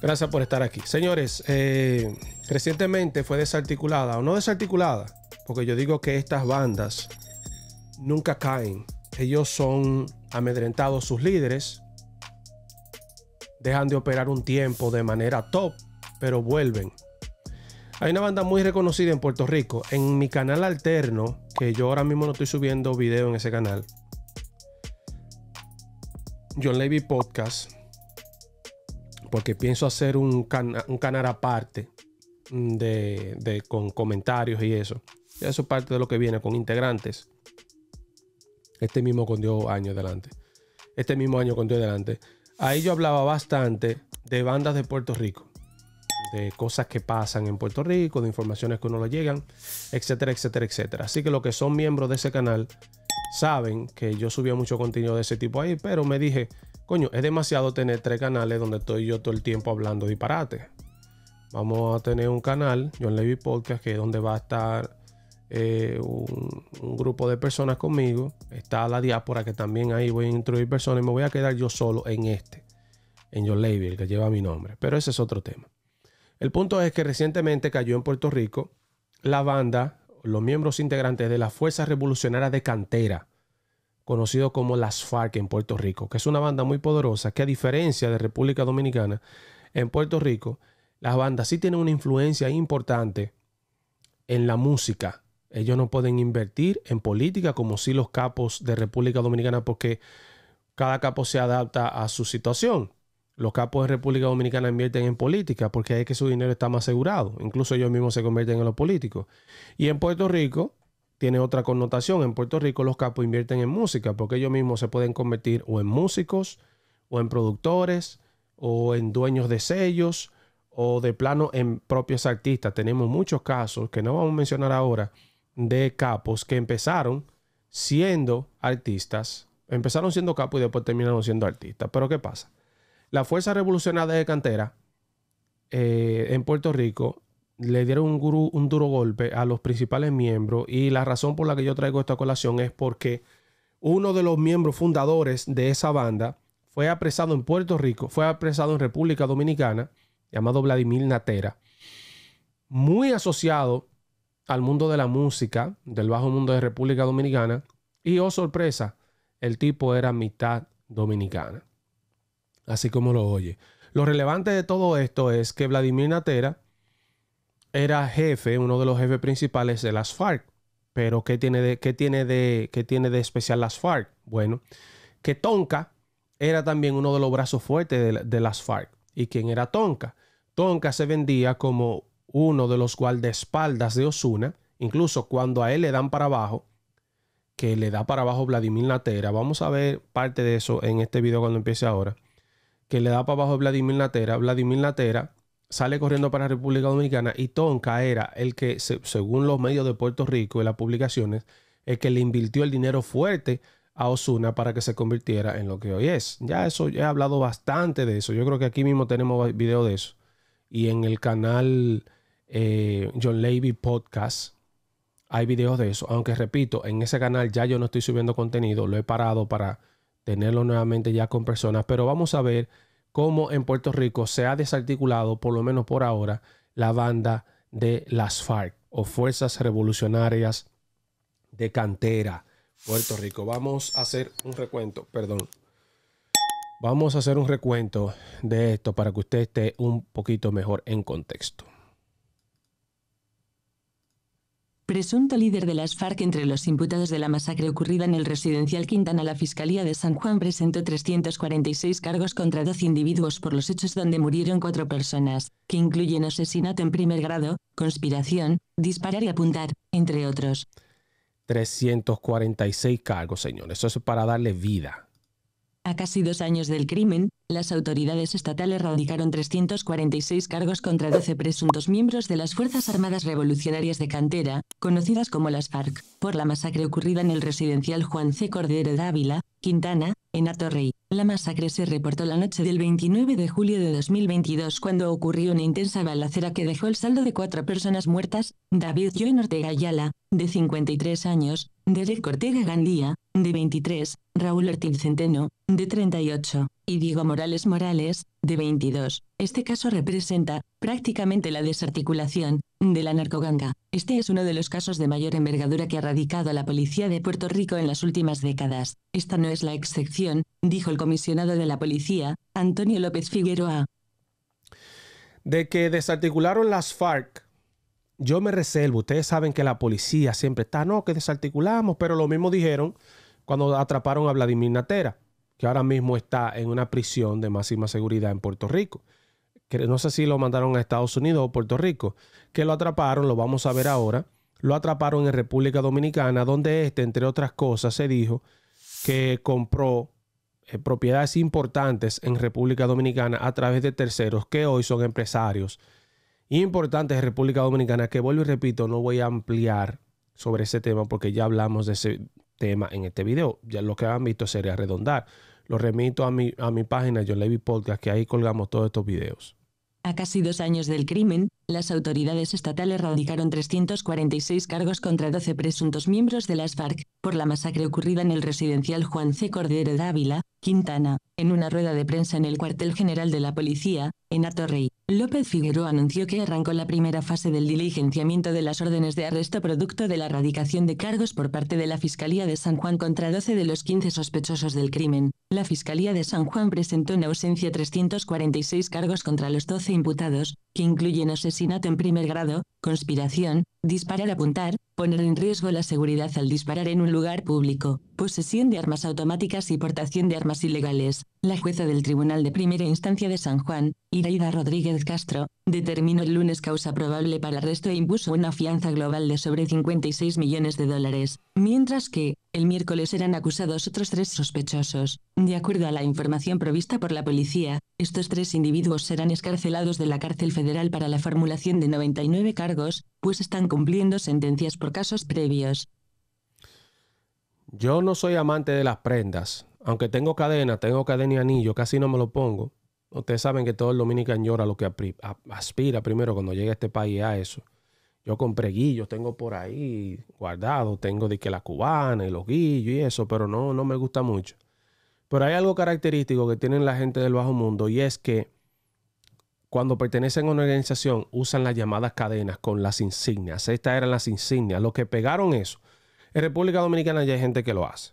Gracias por estar aquí. Señores, eh, recientemente fue desarticulada, o no desarticulada, porque yo digo que estas bandas nunca caen. Ellos son amedrentados sus líderes, dejan de operar un tiempo de manera top, pero vuelven. Hay una banda muy reconocida en Puerto Rico. En mi canal alterno, que yo ahora mismo no estoy subiendo video en ese canal, John Levy Podcast, porque pienso hacer un, canal aparte mm, de, con comentarios y eso. eso es parte de lo que viene con integrantes. Este mismo con Dios año adelante. Este mismo año con Dios adelante. Ahí yo hablaba bastante de bandas de Puerto Rico, de cosas que pasan en Puerto Rico, de informaciones que uno le llegan, etcétera, etcétera, etcétera. Así que los que son miembros de ese canal saben que yo subía mucho contenido de ese tipo ahí, pero me dije, coño, es demasiado tener tres canales donde estoy yo todo el tiempo hablando disparate. Vamos a tener un canal, John Levy Podcast, que es donde va a estar eh, un, un, grupo de personas conmigo. Está la diáspora, que también ahí voy a introducir personas y me voy a quedar yo solo en este, en John Levy, el que lleva mi nombre. Pero ese es otro tema. El punto es que recientemente cayó en Puerto Rico la banda, los miembros integrantes de la Fuerza Revolucionaria de Cantera, conocido como las FARC en Puerto Rico, que es una banda muy poderosa que a diferencia de República Dominicana, en Puerto Rico, las bandas sí tienen una influencia importante en la música. Ellos no pueden invertir en política como si los capos de República Dominicana porque cada capo se adapta a su situación. Los capos de República Dominicana invierten en política porque es que su dinero está más asegurado. Incluso ellos mismos se convierten en los políticos. Y en Puerto Rico, tiene otra connotación. En Puerto Rico los capos invierten en música porque ellos mismos se pueden convertir o en músicos, o en productores, o en dueños de sellos, o de plano en propios artistas. Tenemos muchos casos que no vamos a mencionar ahora de capos que empezaron siendo artistas, empezaron siendo capos y después terminaron siendo artistas. Pero ¿qué pasa? La Fuerza Revolucionaria de Cantera eh, en Puerto Rico le dieron un, un duro golpe a los principales miembros y la razón por la que yo traigo esta colación es porque uno de los miembros fundadores de esa banda fue apresado en Puerto Rico, fue apresado en República Dominicana, llamado Vladimir Natera, muy asociado al mundo de la música, del bajo mundo de República Dominicana, y oh sorpresa, el tipo era mitad dominicana. Así como lo oye. Lo relevante de todo esto es que Vladimir Natera era jefe, uno de los jefes principales de las FARC. Pero ¿qué tiene de, tiene de, qué tiene de especial las FARC? Bueno, que Tonka era también uno de los brazos fuertes de, las FARC. ¿Y quién era Tonka? Tonka se vendía como uno de los guardaespaldas de Osuna. Incluso cuando a él le dan para abajo, que le da para abajo Vladimir Latera. Vamos a ver parte de eso en este video cuando empiece ahora. Que le da para abajo Vladimir Latera. Vladimir Latera sale corriendo para República Dominicana y Tonka era el que, según los medios de Puerto Rico y las publicaciones, el que le invirtió el dinero fuerte a Osuna para que se convirtiera en lo que hoy es. Ya eso, ya he hablado bastante de eso. Yo creo que aquí mismo tenemos video de eso. Y en el canal eh, John Levy Podcast hay videos de eso. Aunque repito, en ese canal ya yo no estoy subiendo contenido, lo he parado para tenerlo nuevamente ya con personas. Pero vamos a ver cómo en Puerto Rico se ha desarticulado, por lo menos por ahora, la banda de las FARC o Fuerzas Revolucionarias de Cantera, Puerto Rico. Vamos a hacer un recuento, perdón. Vamos a hacer un recuento de esto para que usted esté un poquito mejor en contexto. presunto líder de las FARC entre los imputados de la masacre ocurrida en el residencial Quintana, la Fiscalía de San Juan presentó 346 cargos contra 12 individuos por los hechos donde murieron cuatro personas, que incluyen asesinato en primer grado, conspiración, disparar y apuntar, entre otros. 346 cargos, señores. Eso es para darle vida a casi dos años del crimen, las autoridades estatales radicaron 346 cargos contra 12 presuntos miembros de las Fuerzas Armadas Revolucionarias de Cantera, conocidas como las FARC, por la masacre ocurrida en el residencial Juan C. Cordero de Ávila, Quintana, en Atorrey. La masacre se reportó la noche del 29 de julio de 2022 cuando ocurrió una intensa balacera que dejó el saldo de cuatro personas muertas, David Joen Ortega Ayala, de 53 años, Derek Ortega Gandía, de 23, Raúl Ortiz Centeno, de 38, y Diego Morales Morales, de 22. Este caso representa, prácticamente la desarticulación, de la narcoganga. Este es uno de los casos de mayor envergadura que ha radicado la policía de Puerto Rico en las últimas décadas. Esta no es la excepción, dijo el comisionado de la policía, Antonio López Figueroa. De que desarticularon las FARC, yo me reservo. Ustedes saben que la policía siempre está, no, que desarticulamos, pero lo mismo dijeron cuando atraparon a Vladimir Natera, que ahora mismo está en una prisión de máxima seguridad en Puerto Rico. no sé si lo mandaron a Estados Unidos o Puerto Rico, que lo atraparon, lo vamos a ver ahora, lo atraparon en República Dominicana, donde este, entre otras cosas, se dijo que compró eh, propiedades importantes en República Dominicana a través de terceros que hoy son empresarios importantes de República Dominicana, que vuelvo y repito, no voy a ampliar sobre ese tema porque ya hablamos de ese tema en este video. Ya lo que han visto sería redondar. Lo remito a mi, a mi página John Levy Podcast, que ahí colgamos todos estos videos. A casi dos años del crimen, las autoridades estatales radicaron 346 cargos contra 12 presuntos miembros de las FARC, por la masacre ocurrida en el residencial Juan C. Cordero de Ávila, Quintana. En una rueda de prensa en el cuartel general de la policía, en Atorrey, López Figueroa anunció que arrancó la primera fase del diligenciamiento de las órdenes de arresto producto de la radicación de cargos por parte de la Fiscalía de San Juan contra 12 de los 15 sospechosos del crimen. La Fiscalía de San Juan presentó en ausencia 346 cargos contra los 12 imputados, que incluyen asesinatos asesinato en primer grado, conspiración, disparar, apuntar, poner en riesgo la seguridad al disparar en un lugar público, posesión de armas automáticas y portación de armas ilegales. La jueza del Tribunal de Primera Instancia de San Juan, Iraida Rodríguez Castro, determinó el lunes causa probable para arresto e impuso una fianza global de sobre 56 millones de dólares, mientras que, el miércoles eran acusados otros tres sospechosos. De acuerdo a la información provista por la policía, estos tres individuos serán escarcelados de la cárcel federal para la formulación de 99 cargos, pues están cumpliendo sentencias por casos previos. Yo no soy amante de las prendas. Aunque tengo cadena, tengo cadena y anillo, casi no me lo pongo. Ustedes saben que todo el dominicano llora lo que aspira primero cuando llega a este país a eso. Yo compré guillos, tengo por ahí guardados, tengo de que la cubana y los guillos y eso, pero no, no me gusta mucho. Pero hay algo característico que tienen la gente del bajo mundo y es que cuando pertenecen a una organización usan las llamadas cadenas con las insignias. Estas eran las insignias, los que pegaron eso. En República Dominicana ya hay gente que lo hace.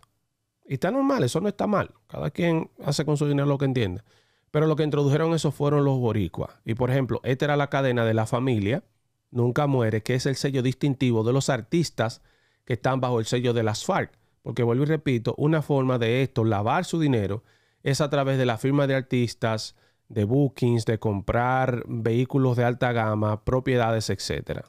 Y está normal, eso no está mal. Cada quien hace con su dinero lo que entienda Pero lo que introdujeron eso fueron los boricuas. Y por ejemplo, esta era la cadena de la familia nunca muere, que es el sello distintivo de los artistas que están bajo el sello de las FARC. Porque vuelvo y repito, una forma de esto, lavar su dinero, es a través de la firma de artistas, de bookings, de comprar vehículos de alta gama, propiedades, etc.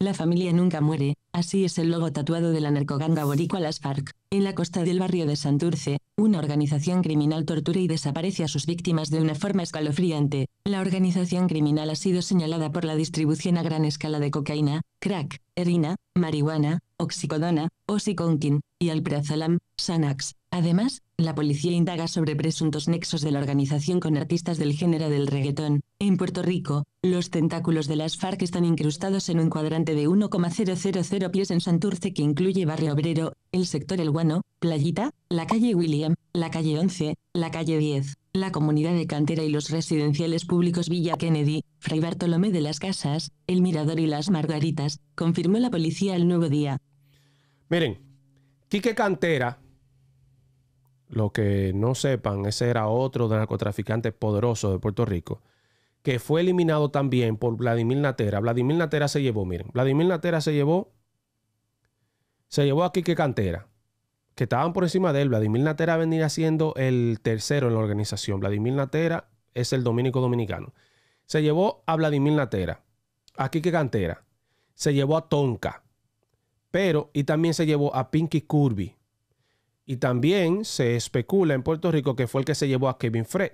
La familia nunca muere, así es el logo tatuado de la narcoganga boricua Las FARC, en la costa del barrio de Santurce, una organización criminal tortura y desaparece a sus víctimas de una forma escalofriante. La organización criminal ha sido señalada por la distribución a gran escala de cocaína, crack, erina, marihuana, oxicodona, oxycontin, y alprazolam, Sanax. Además, la policía indaga sobre presuntos nexos de la organización con artistas del género del reggaetón. En Puerto Rico, los tentáculos de las FARC están incrustados en un cuadrante de 1,000 pies en Santurce que incluye Barrio Obrero, el sector El Guano, Playita, la calle William, la calle 11, la calle 10, la comunidad de Cantera y los residenciales públicos Villa Kennedy, Fray Bartolomé de las Casas, El Mirador y las Margaritas, confirmó la policía el nuevo día. Miren, Quique Cantera lo que no sepan, ese era otro narcotraficante poderoso de Puerto Rico, que fue eliminado también por Vladimir Natera. Vladimir Natera se llevó, miren, Vladimir Natera se llevó, se llevó a Quique Cantera, que estaban por encima de él. Vladimir Natera venía siendo el tercero en la organización. Vladimir Natera es el dominico dominicano. Se llevó a Vladimir Natera, a Quique Cantera, se llevó a Tonka, pero y también se llevó a Pinky Curby, y también se especula en Puerto Rico que fue el que se llevó a Kevin Frey.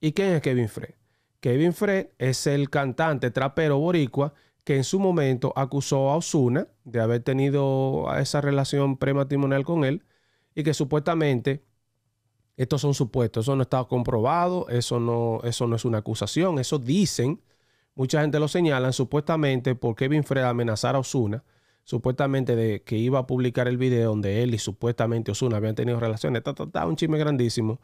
¿Y quién es Kevin Frey? Kevin Fre es el cantante trapero boricua que en su momento acusó a Osuna de haber tenido esa relación prematrimonial con él y que supuestamente, estos son supuestos, eso no está comprobado, eso no, eso no es una acusación, eso dicen, mucha gente lo señalan supuestamente por Kevin Fred amenazar a Osuna supuestamente de que iba a publicar el video donde él y supuestamente Osuna habían tenido relaciones, ta, un chisme grandísimo.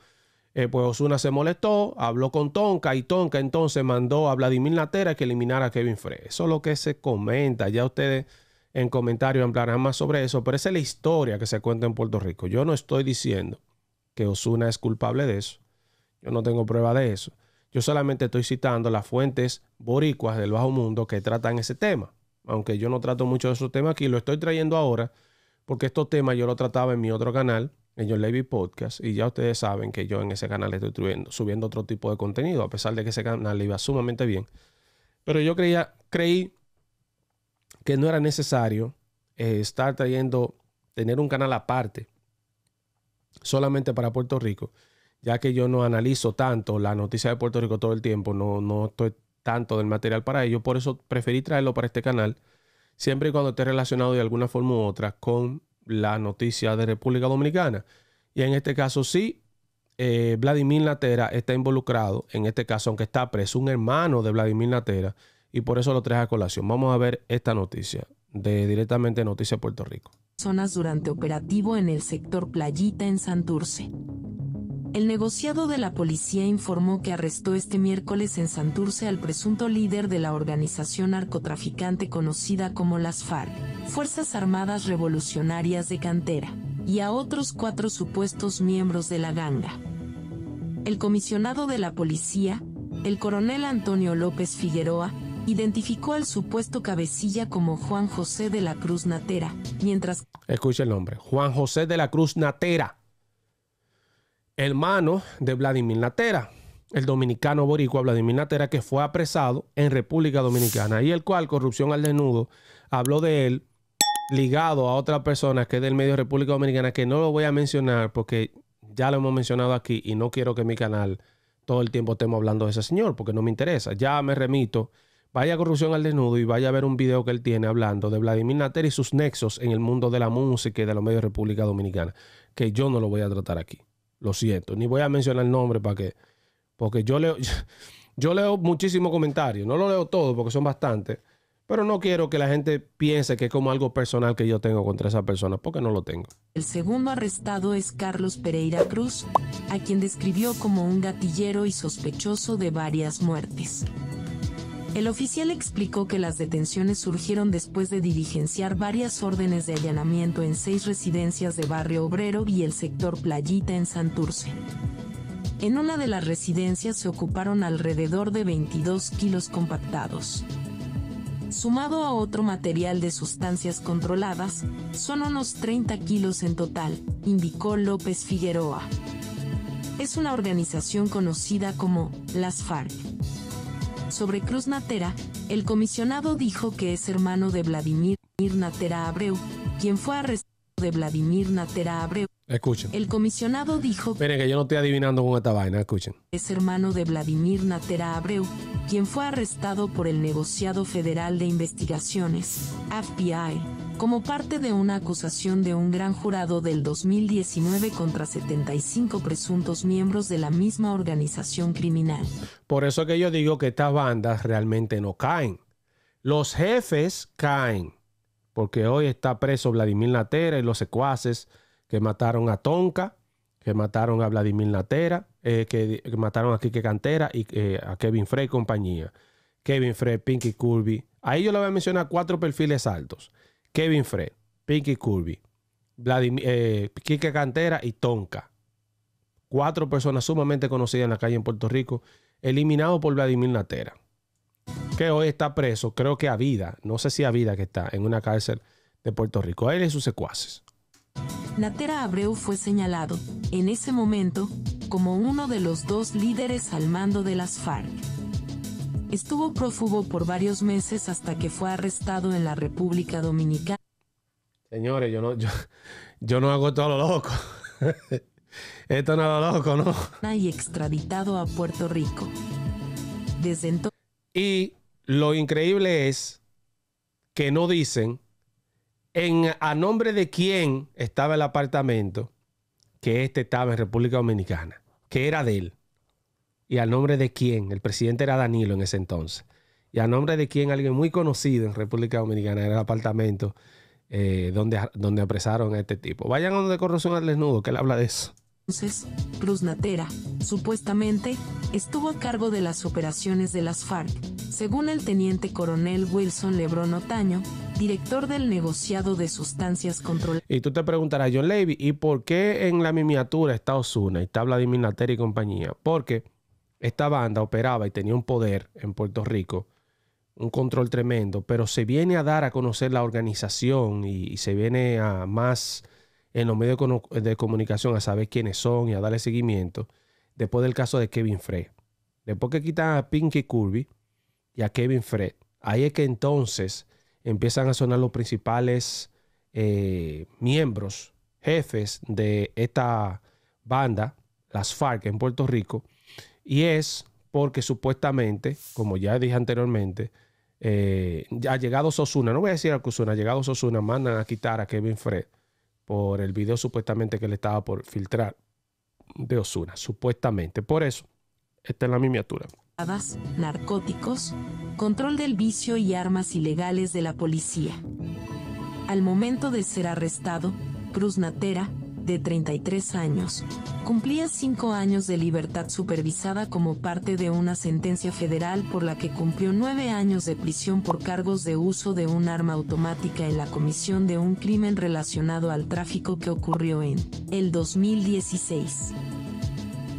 Eh, pues Osuna se molestó, habló con Tonka y Tonka entonces mandó a Vladimir Natera que eliminara a Kevin Frey. Eso es lo que se comenta. Ya ustedes en comentarios hablarán más sobre eso, pero esa es la historia que se cuenta en Puerto Rico. Yo no estoy diciendo que Osuna es culpable de eso. Yo no tengo prueba de eso. Yo solamente estoy citando las fuentes boricuas del bajo mundo que tratan ese tema aunque yo no trato mucho de esos temas aquí, lo estoy trayendo ahora, porque estos temas yo los trataba en mi otro canal, en John Levy Podcast, y ya ustedes saben que yo en ese canal estoy subiendo, subiendo otro tipo de contenido, a pesar de que ese canal le iba sumamente bien. Pero yo creía, creí que no era necesario eh, estar trayendo, tener un canal aparte, solamente para Puerto Rico, ya que yo no analizo tanto la noticia de Puerto Rico todo el tiempo, no, no estoy tanto del material para ello, por eso preferí traerlo para este canal, siempre y cuando esté relacionado de alguna forma u otra con la noticia de República Dominicana. Y en este caso sí, eh, Vladimir Latera está involucrado, en este caso, aunque está preso, un hermano de Vladimir Latera y por eso lo traje a colación. Vamos a ver esta noticia de directamente Noticias Puerto Rico. Zonas durante operativo en el sector Playita en Santurce. El negociado de la policía informó que arrestó este miércoles en Santurce al presunto líder de la organización narcotraficante conocida como las FARC, Fuerzas Armadas Revolucionarias de Cantera, y a otros cuatro supuestos miembros de la ganga. El comisionado de la policía, el coronel Antonio López Figueroa, identificó al supuesto cabecilla como Juan José de la Cruz Natera, mientras... Escuche el nombre, Juan José de la Cruz Natera hermano de Vladimir Latera, el dominicano boricua Vladimir Latera, que fue apresado en República Dominicana y el cual Corrupción al Desnudo habló de él ligado a otra persona que es del medio República Dominicana, que no lo voy a mencionar porque ya lo hemos mencionado aquí y no quiero que mi canal todo el tiempo estemos hablando de ese señor porque no me interesa. Ya me remito, vaya Corrupción al Desnudo y vaya a ver un video que él tiene hablando de Vladimir Latera y sus nexos en el mundo de la música y de los medios de República Dominicana, que yo no lo voy a tratar aquí. Lo siento. Ni voy a mencionar el nombre para que. Porque yo leo. Yo leo muchísimos comentarios. No lo leo todo porque son bastantes. Pero no quiero que la gente piense que es como algo personal que yo tengo contra esa persona, porque no lo tengo. El segundo arrestado es Carlos Pereira Cruz, a quien describió como un gatillero y sospechoso de varias muertes. El oficial explicó que las detenciones surgieron después de diligenciar varias órdenes de allanamiento en seis residencias de Barrio Obrero y el sector Playita en Santurce. En una de las residencias se ocuparon alrededor de 22 kilos compactados. Sumado a otro material de sustancias controladas, son unos 30 kilos en total, indicó López Figueroa. Es una organización conocida como las FARC. Sobre Cruz Natera, el comisionado dijo que es hermano de Vladimir Natera Abreu, quien fue arrestado de Vladimir Natera Abreu. Escuchen. El comisionado dijo... que yo no estoy adivinando con esta vaina, escuchen. Es hermano de Vladimir Natera Abreu, quien fue arrestado por el negociado federal de investigaciones, FBI, como parte de una acusación de un gran jurado del 2019 contra 75 presuntos miembros de la misma organización criminal. Por eso que yo digo que estas bandas realmente no caen. Los jefes caen, porque hoy está preso Vladimir Latera y los secuaces que mataron a Tonka, que mataron a Vladimir Latera, eh, que, mataron a Quique Cantera y eh, a Kevin Frey y compañía. Kevin Frey, Pinky Kirby. Ahí yo le voy a mencionar cuatro perfiles altos. Kevin Frey, Pinky Kirby, Vladimir, eh, Cantera y Tonka. Cuatro personas sumamente conocidas en la calle en Puerto Rico, eliminado por Vladimir Natera, que hoy está preso, creo que a vida, no sé si a vida que está, en una cárcel de Puerto Rico. Él y sus secuaces. Natera Abreu fue señalado, en ese momento, como uno de los dos líderes al mando de las FARC. Estuvo prófugo por varios meses hasta que fue arrestado en la República Dominicana. Señores, yo no, yo, yo no hago todo lo loco. Esto no es lo loco, ¿no? Y extraditado a Puerto Rico. Desde entonces. Y lo increíble es que no dicen en, a nombre de quién estaba el apartamento que este estaba en República Dominicana, que era de él y a nombre de quién, el presidente era Danilo en ese entonces, y a nombre de quién alguien muy conocido en República Dominicana era el apartamento eh, donde, donde apresaron a este tipo. Vayan a donde corrupción al desnudo, que él habla de eso. Entonces, Cruz Natera, supuestamente, estuvo a cargo de las operaciones de las FARC, según el teniente coronel Wilson Lebrón Otaño, director del negociado de sustancias controladas. Y tú te preguntarás, John Levy, ¿y por qué en la miniatura está Osuna y está Vladimir Natera y compañía? Porque esta banda operaba y tenía un poder en Puerto Rico, un control tremendo, pero se viene a dar a conocer la organización y, se viene a más en los medios de comunicación a saber quiénes son y a darle seguimiento después del caso de Kevin Frey. Después que quitan a Pinky Kirby y a Kevin Frey, ahí es que entonces empiezan a sonar los principales eh, miembros, jefes de esta banda, las FARC en Puerto Rico, y es porque supuestamente, como ya dije anteriormente, eh, ha llegado Sosuna, no voy a decir a Kusuna, ha llegado Sosuna, mandan a quitar a Kevin Fred por el video supuestamente que le estaba por filtrar de Osuna, supuestamente. Por eso, esta es la miniatura. Narcóticos, control del vicio y armas ilegales de la policía. Al momento de ser arrestado, Cruz Natera, de 33 años, cumplía cinco años de libertad supervisada como parte de una sentencia federal por la que cumplió nueve años de prisión por cargos de uso de un arma automática en la comisión de un crimen relacionado al tráfico que ocurrió en el 2016.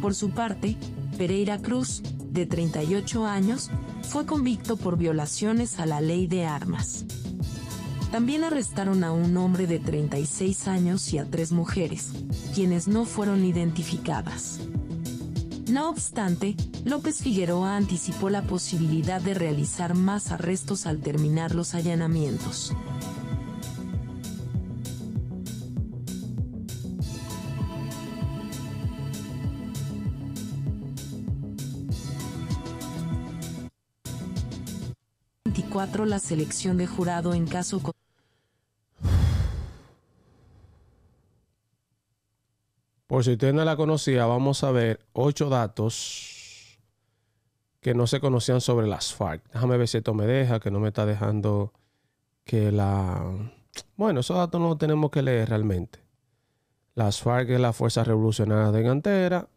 Por su parte, Pereira Cruz, de 38 años, fue convicto por violaciones a la ley de armas. También arrestaron a un hombre de 36 años y a tres mujeres, quienes no fueron identificadas. No obstante, López Figueroa anticipó la posibilidad de realizar más arrestos al terminar los allanamientos. la selección de jurado en caso Por si usted no la conocía, vamos a ver ocho datos que no se conocían sobre las FARC. Déjame ver si esto me deja, que no me está dejando que la... Bueno, esos datos no los tenemos que leer realmente. Las FARC es la Fuerza Revolucionaria de Gantera.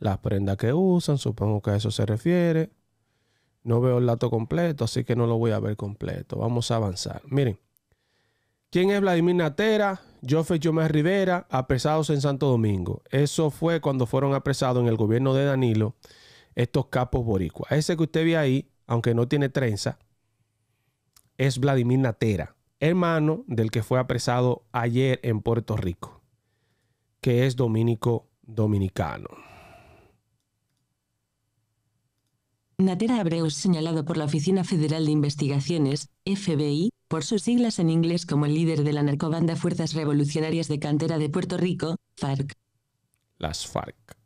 Las prendas que usan, supongo que a eso se refiere. No veo el dato completo, así que no lo voy a ver completo. Vamos a avanzar. Miren, ¿quién es Vladimir Natera? Joffrey Jomás Rivera, apresados en Santo Domingo. Eso fue cuando fueron apresados en el gobierno de Danilo estos capos boricuas. Ese que usted ve ahí, aunque no tiene trenza, es Vladimir Natera, hermano del que fue apresado ayer en Puerto Rico, que es dominico dominicano. Natera Abreu, señalado por la Oficina Federal de Investigaciones, FBI, por sus siglas en inglés como el líder de la narcobanda Fuerzas Revolucionarias de Cantera de Puerto Rico, FARC. Las FARC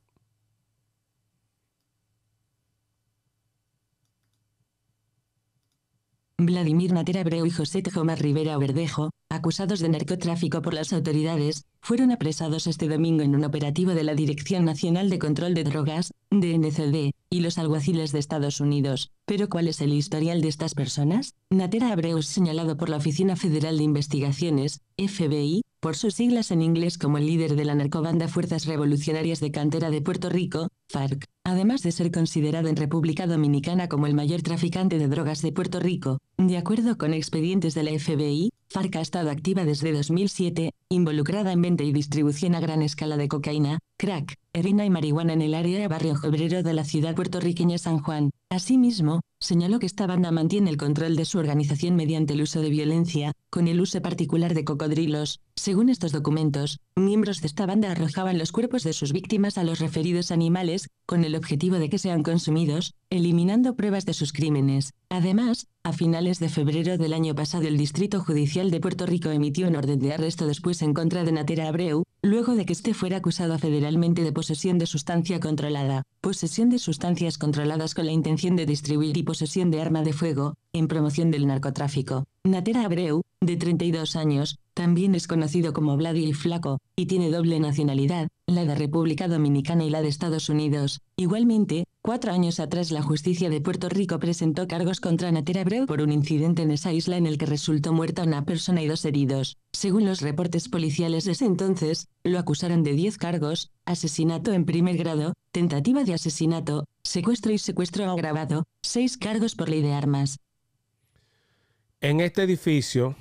Vladimir Natera Abreu y José Tomás Rivera Verdejo, acusados de narcotráfico por las autoridades, fueron apresados este domingo en un operativo de la Dirección Nacional de Control de Drogas, DNCD, y los alguaciles de Estados Unidos. Pero ¿cuál es el historial de estas personas? Natera Abreu es señalado por la Oficina Federal de Investigaciones, FBI, por sus siglas en inglés como el líder de la narcobanda Fuerzas Revolucionarias de Cantera de Puerto Rico, FARC, además de ser considerado en República Dominicana como el mayor traficante de drogas de Puerto Rico. De acuerdo con expedientes de la FBI, FARC ha estado activa desde 2007, involucrada en venta y distribución a gran escala de cocaína, crack, heroína y marihuana en el área de barrio obrero de la ciudad puertorriqueña San Juan. Asimismo, señaló que esta banda mantiene el control de su organización mediante el uso de violencia, con el uso particular de cocodrilos. Según estos documentos, miembros de esta banda arrojaban los cuerpos de sus víctimas a los referidos animales, con el objetivo de que sean consumidos, eliminando pruebas de sus crímenes. Además, a finales de febrero del año pasado el Distrito Judicial de Puerto Rico emitió un orden de arresto después en contra de Natera Abreu, luego de que este fuera acusado federalmente de posesión de sustancia controlada, posesión de sustancias controladas con la intención de distribuir y posesión de arma de fuego, en promoción del narcotráfico. Natera Abreu, de 32 años, también es conocido como Vladi el Flaco, y tiene doble nacionalidad, la de República Dominicana y la de Estados Unidos. Igualmente, Cuatro años atrás la justicia de Puerto Rico presentó cargos contra Natera Breu por un incidente en esa isla en el que resultó muerta una persona y dos heridos. Según los reportes policiales de ese entonces, lo acusaron de 10 cargos, asesinato en primer grado, tentativa de asesinato, secuestro y secuestro agravado, seis cargos por ley de armas. En este edificio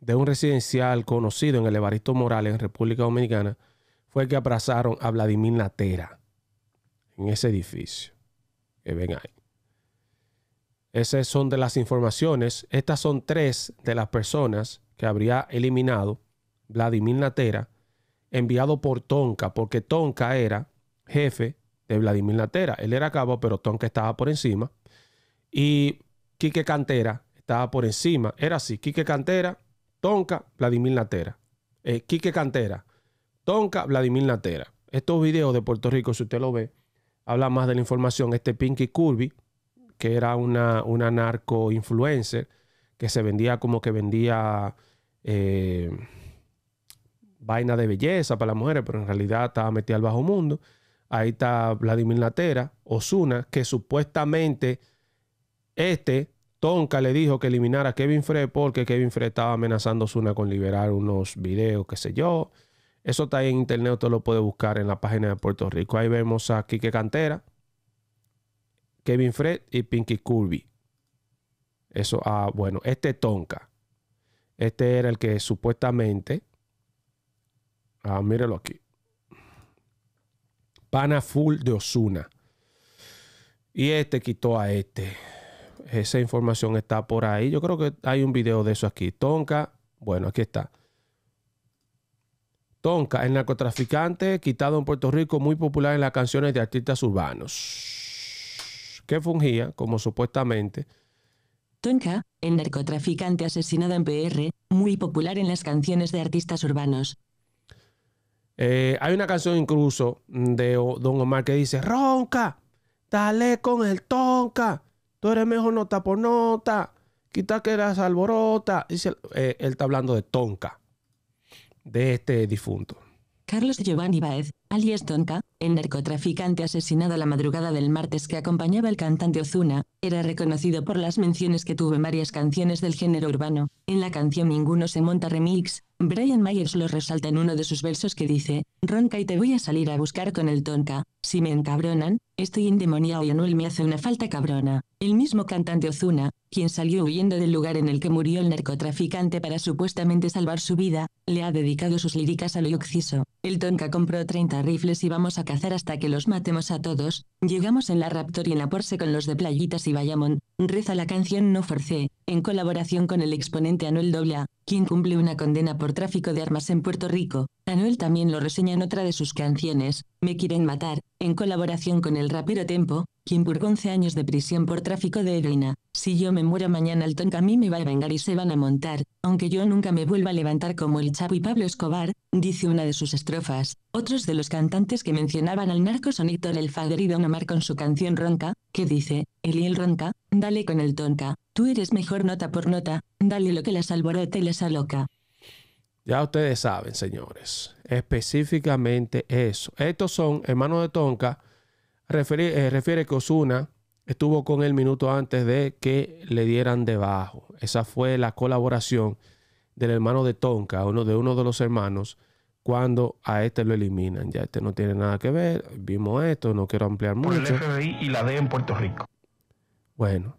de un residencial conocido en el Evaristo Morales, en República Dominicana, fue que abrazaron a Vladimir Natera en ese edificio que ven ahí. Esas son de las informaciones. Estas son tres de las personas que habría eliminado Vladimir Natera, enviado por Tonka, porque Tonka era jefe de Vladimir Natera. Él era cabo, pero Tonka estaba por encima. Y Quique Cantera estaba por encima. Era así, Quique Cantera, Tonka, Vladimir Natera. Eh, Quique Cantera, Tonka, Vladimir Natera. Estos videos de Puerto Rico, si usted lo ve, habla más de la información, este Pinky Kirby, que era una, una narco influencer, que se vendía como que vendía eh, vainas vaina de belleza para las mujeres, pero en realidad estaba metida al bajo mundo. Ahí está Vladimir Natera, Osuna, que supuestamente este Tonka le dijo que eliminara a Kevin Frey porque Kevin Frey estaba amenazando a Osuna con liberar unos videos, qué sé yo. Eso está ahí en internet, usted lo puede buscar en la página de Puerto Rico. Ahí vemos a Quique Cantera, Kevin Fred y Pinky Kirby. Eso, ah, bueno, este Tonka. Este era el que supuestamente. Ah, mírelo aquí. Pana full de Osuna. Y este quitó a este. Esa información está por ahí. Yo creo que hay un video de eso aquí. Tonka. Bueno, aquí está. Tonka, el narcotraficante quitado en Puerto Rico, muy popular en las canciones de artistas urbanos, que fungía como supuestamente. Tonka, el narcotraficante asesinado en PR, muy popular en las canciones de artistas urbanos. Eh, hay una canción incluso de Don Omar que dice, ronca, dale con el tonka, tú eres mejor nota por nota, quita que eras alborota. Dice, eh, él está hablando de tonka de este difunto. Carlos Giovanni Baez, alias Tonka, el narcotraficante asesinado la madrugada del martes que acompañaba al cantante Ozuna, era reconocido por las menciones que tuvo en varias canciones del género urbano. En la canción Ninguno se monta remix, Brian Myers lo resalta en uno de sus versos que dice, Ronca y te voy a salir a buscar con el Tonka, si me encabronan, estoy endemoniado y Anuel me hace una falta cabrona. El mismo cantante Ozuna, quien salió huyendo del lugar en el que murió el narcotraficante para supuestamente salvar su vida, le ha dedicado sus líricas a lo Occiso. El Tonka compró 30 rifles y vamos a cazar hasta que los matemos a todos. Llegamos en la Raptor y en la Porsche con los de Playitas y Bayamón. Reza la canción No Forcé, en colaboración con el exponente Anuel Dobla, quien cumple una condena por tráfico de armas en Puerto Rico. Anuel también lo reseña en otra de sus canciones, Me Quieren Matar, en colaboración con el rapero Tempo, quien purgó 11 años de prisión por tráfico de heroína. Si yo me muero mañana el tonka a mí me va a vengar y se van a montar, aunque yo nunca me vuelva a levantar como el Chapo y Pablo Escobar, dice una de sus estrofas. Otros de los cantantes que mencionaban al narco son Héctor El Fader y Don Omar con su canción Ronca, que dice, Eliel Ronca, dale con el tonka, tú eres mejor nota por nota, dale lo que las alborote y les aloca. Ya ustedes saben, señores, específicamente eso. Estos son hermanos de Tonka Refiere, eh, refiere que Osuna estuvo con él minuto antes de que le dieran debajo. Esa fue la colaboración del hermano de Tonka, uno de uno de los hermanos, cuando a este lo eliminan. Ya este no tiene nada que ver, vimos esto, no quiero ampliar mucho. y la D en Puerto Rico. Bueno,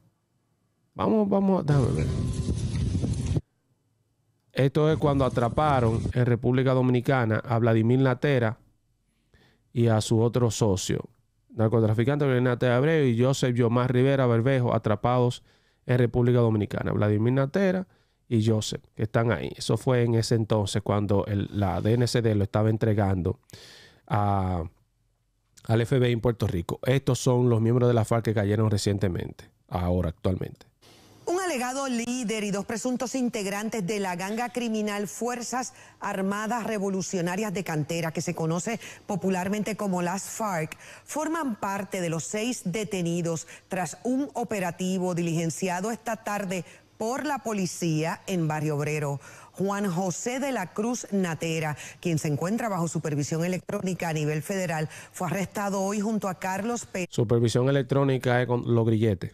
vamos, vamos, ver. Esto es cuando atraparon en República Dominicana a Vladimir Latera y a su otro socio narcotraficante Natera Abreu y Joseph Yomar Rivera Berbejo atrapados en República Dominicana. Vladimir Natera y Joseph, que están ahí. Eso fue en ese entonces cuando la DNCD lo estaba entregando al FBI en Puerto Rico. Estos son los miembros de la FARC que cayeron recientemente, ahora actualmente. Legado líder y dos presuntos integrantes de la ganga criminal Fuerzas Armadas Revolucionarias de Cantera, que se conoce popularmente como las FARC, forman parte de los seis detenidos tras un operativo diligenciado esta tarde por la policía en Barrio Obrero. Juan José de la Cruz Natera, quien se encuentra bajo supervisión electrónica a nivel federal, fue arrestado hoy junto a Carlos Pérez. Supervisión electrónica con los grilletes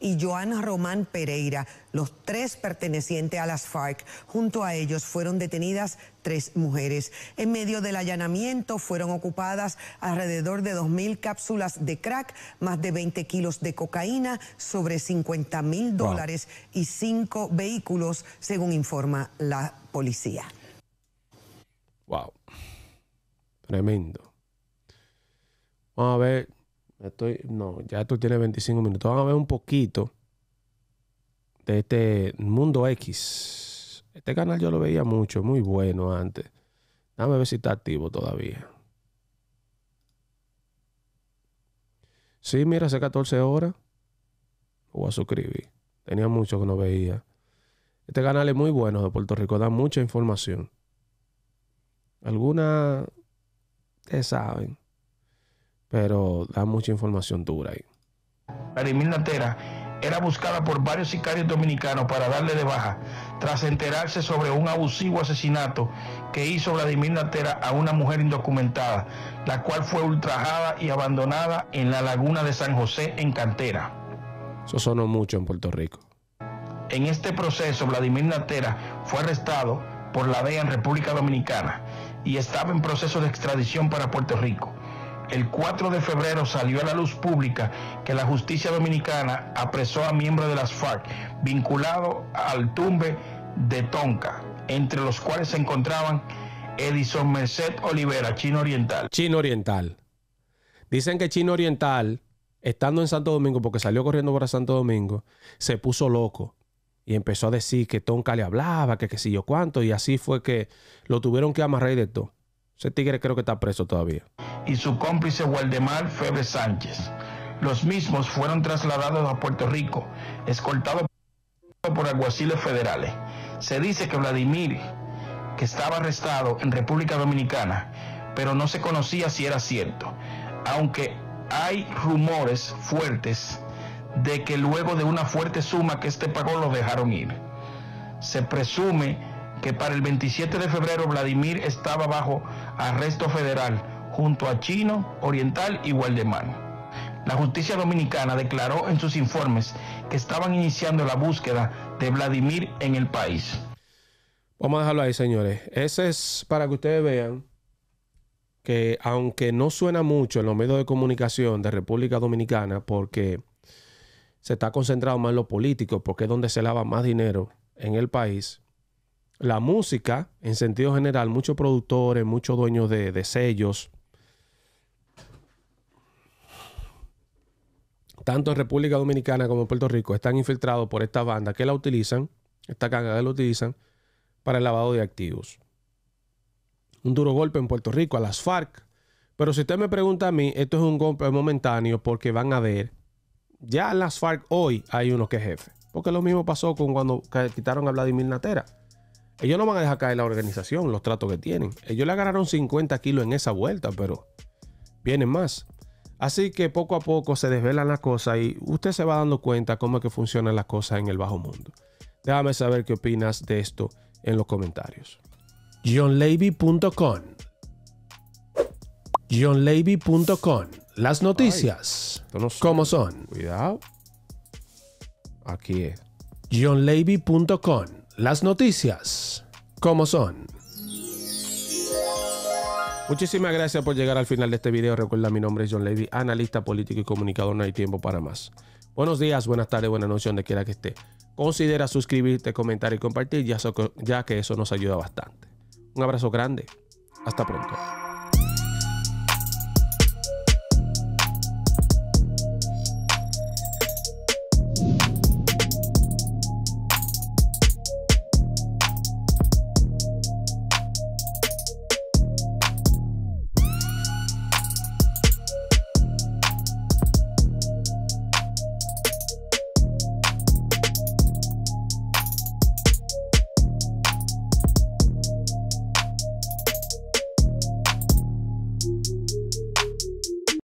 y Joan Román Pereira, los tres pertenecientes a las FARC. Junto a ellos fueron detenidas tres mujeres. En medio del allanamiento fueron ocupadas alrededor de 2.000 cápsulas de crack, más de 20 kilos de cocaína, sobre 50 mil dólares y cinco vehículos, según informa la policía. Wow. Tremendo. Vamos a ver Estoy, no, ya tú tienes 25 minutos. Vamos a ver un poquito de este Mundo X. Este canal yo lo veía mucho, muy bueno antes. Dame a ver si está activo todavía. Sí, mira, hace 14 horas. O a suscribir. Tenía mucho que no veía. Este canal es muy bueno de Puerto Rico, da mucha información. Algunas, ustedes saben, pero da mucha información dura ahí. Vladimir Natera era buscada por varios sicarios dominicanos para darle de baja, tras enterarse sobre un abusivo asesinato que hizo Vladimir Natera a una mujer indocumentada, la cual fue ultrajada y abandonada en la laguna de San José en Cantera. Eso sonó mucho en Puerto Rico. En este proceso, Vladimir Natera fue arrestado por la DEA en República Dominicana y estaba en proceso de extradición para Puerto Rico el 4 de febrero salió a la luz pública que la justicia dominicana apresó a miembros de las FARC vinculados al tumbe de Tonka, entre los cuales se encontraban Edison Merced Olivera, Chino Oriental. Chino Oriental. Dicen que Chino Oriental, estando en Santo Domingo, porque salió corriendo para Santo Domingo, se puso loco y empezó a decir que Tonka le hablaba, que qué sé yo cuánto, y así fue que lo tuvieron que amarrar de todo tigre creo que está preso todavía. Y su cómplice Waldemar Febre Sánchez. Los mismos fueron trasladados a Puerto Rico, escoltados por alguaciles federales. Se dice que Vladimir, que estaba arrestado en República Dominicana, pero no se conocía si era cierto, aunque hay rumores fuertes de que luego de una fuerte suma que este pagó lo dejaron ir. Se presume que para el 27 de febrero Vladimir estaba bajo arresto federal junto a Chino, Oriental y Gualdemar. La justicia dominicana declaró en sus informes que estaban iniciando la búsqueda de Vladimir en el país. Vamos a dejarlo ahí, señores. Ese es para que ustedes vean que aunque no suena mucho en los medios de comunicación de República Dominicana, porque se está concentrado más en lo político, porque es donde se lava más dinero en el país, la música, en sentido general, muchos productores, muchos dueños de, sellos, tanto en República Dominicana como en Puerto Rico, están infiltrados por esta banda que la utilizan, esta canga que la utilizan para el lavado de activos. Un duro golpe en Puerto Rico a las FARC. Pero si usted me pregunta a mí, esto es un golpe momentáneo porque van a ver, ya en las FARC hoy hay uno que es jefe. Porque lo mismo pasó con cuando quitaron a Vladimir Natera. Ellos no van a dejar caer la organización, los tratos que tienen. Ellos le agarraron 50 kilos en esa vuelta, pero vienen más. Así que poco a poco se desvelan las cosas y usted se va dando cuenta cómo es que funcionan las cosas en el bajo mundo. Déjame saber qué opinas de esto en los comentarios. JohnLevy.com JohnLevy.com Las noticias. son. ¿Cómo son? Cuidado. Aquí es las noticias como son. Muchísimas gracias por llegar al final de este video. Recuerda, mi nombre es John Levy, analista político y comunicador. No hay tiempo para más. Buenos días, buenas tardes, buenas noches, donde quiera que esté. Considera suscribirte, comentar y compartir, ya, ya que eso nos ayuda bastante. Un abrazo grande. Hasta pronto.